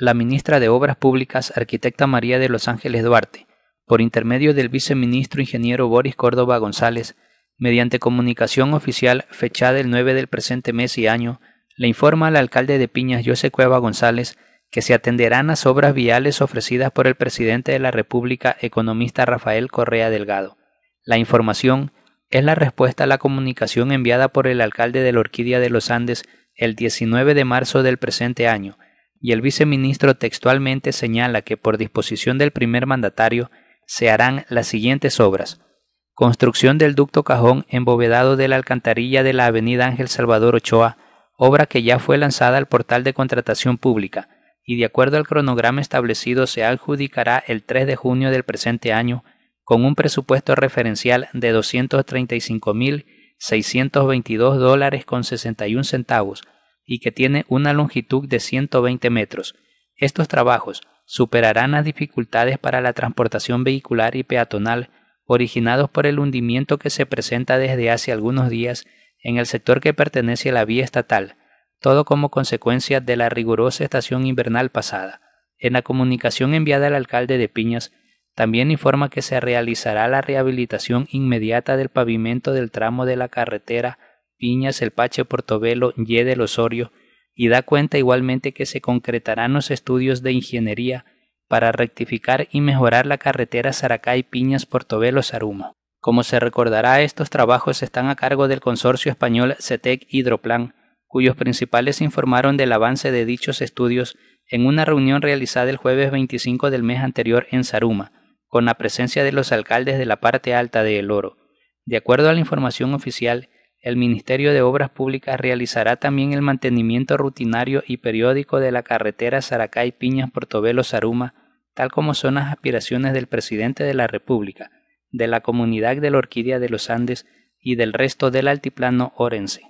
la ministra de Obras Públicas, arquitecta María de Los Ángeles Duarte, por intermedio del viceministro ingeniero Boris Córdoba González, mediante comunicación oficial fechada el 9 del presente mes y año, le informa al alcalde de Piñas, José Cueva González, que se atenderán las obras viales ofrecidas por el presidente de la República, economista Rafael Correa Delgado. La información es la respuesta a la comunicación enviada por el alcalde de la Orquídea de los Andes el 19 de marzo del presente año, y el viceministro textualmente señala que por disposición del primer mandatario se harán las siguientes obras. Construcción del ducto cajón embovedado de la alcantarilla de la avenida Ángel Salvador Ochoa, obra que ya fue lanzada al portal de contratación pública y de acuerdo al cronograma establecido se adjudicará el 3 de junio del presente año con un presupuesto referencial de 235.622 dólares con 61 centavos y que tiene una longitud de 120 metros. Estos trabajos superarán las dificultades para la transportación vehicular y peatonal originados por el hundimiento que se presenta desde hace algunos días en el sector que pertenece a la vía estatal, todo como consecuencia de la rigurosa estación invernal pasada. En la comunicación enviada al alcalde de Piñas, también informa que se realizará la rehabilitación inmediata del pavimento del tramo de la carretera Piñas, El Pache, Portobelo, Y del Osorio, y da cuenta igualmente que se concretarán los estudios de ingeniería para rectificar y mejorar la carretera Saracay Piñas Portobelo Saruma. Como se recordará, estos trabajos están a cargo del consorcio español CETEC Hidroplan, cuyos principales informaron del avance de dichos estudios en una reunión realizada el jueves 25 del mes anterior en Saruma, con la presencia de los alcaldes de la parte alta de El Oro. De acuerdo a la información oficial, el Ministerio de Obras Públicas realizará también el mantenimiento rutinario y periódico de la carretera Saracay Piñas Portobelo Saruma, tal como son las aspiraciones del presidente de la República, de la comunidad de la Orquídea de los Andes y del resto del altiplano orense.